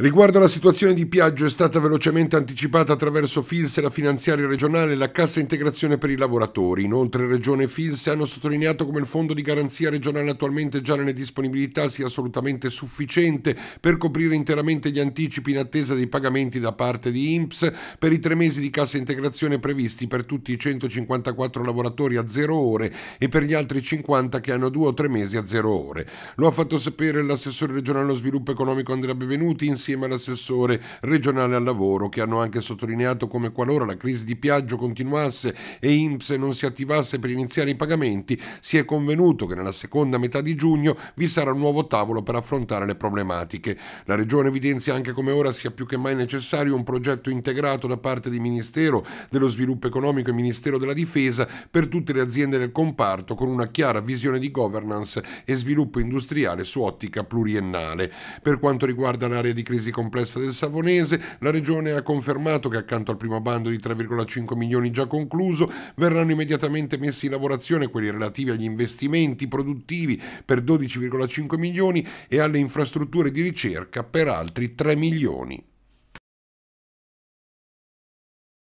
Riguardo alla situazione di Piaggio è stata velocemente anticipata attraverso Fils e la finanziaria regionale la cassa integrazione per i lavoratori. Inoltre Regione e Fils hanno sottolineato come il fondo di garanzia regionale attualmente già nelle disponibilità sia assolutamente sufficiente per coprire interamente gli anticipi in attesa dei pagamenti da parte di INPS per i tre mesi di cassa integrazione previsti per tutti i 154 lavoratori a zero ore e per gli altri 50 che hanno due o tre mesi a zero ore. Lo ha fatto sapere l'assessore regionale allo sviluppo economico Andrea Benvenuti insieme insieme all'assessore regionale al lavoro, che hanno anche sottolineato come qualora la crisi di Piaggio continuasse e INPS non si attivasse per iniziare i pagamenti, si è convenuto che nella seconda metà di giugno vi sarà un nuovo tavolo per affrontare le problematiche. La Regione evidenzia anche come ora sia più che mai necessario un progetto integrato da parte di Ministero dello Sviluppo Economico e Ministero della Difesa per tutte le aziende del comparto con una chiara visione di governance e sviluppo industriale su ottica pluriennale. Per quanto riguarda l'area di crisi crisi complessa del Savonese, la Regione ha confermato che accanto al primo bando di 3,5 milioni già concluso verranno immediatamente messi in lavorazione quelli relativi agli investimenti produttivi per 12,5 milioni e alle infrastrutture di ricerca per altri 3 milioni.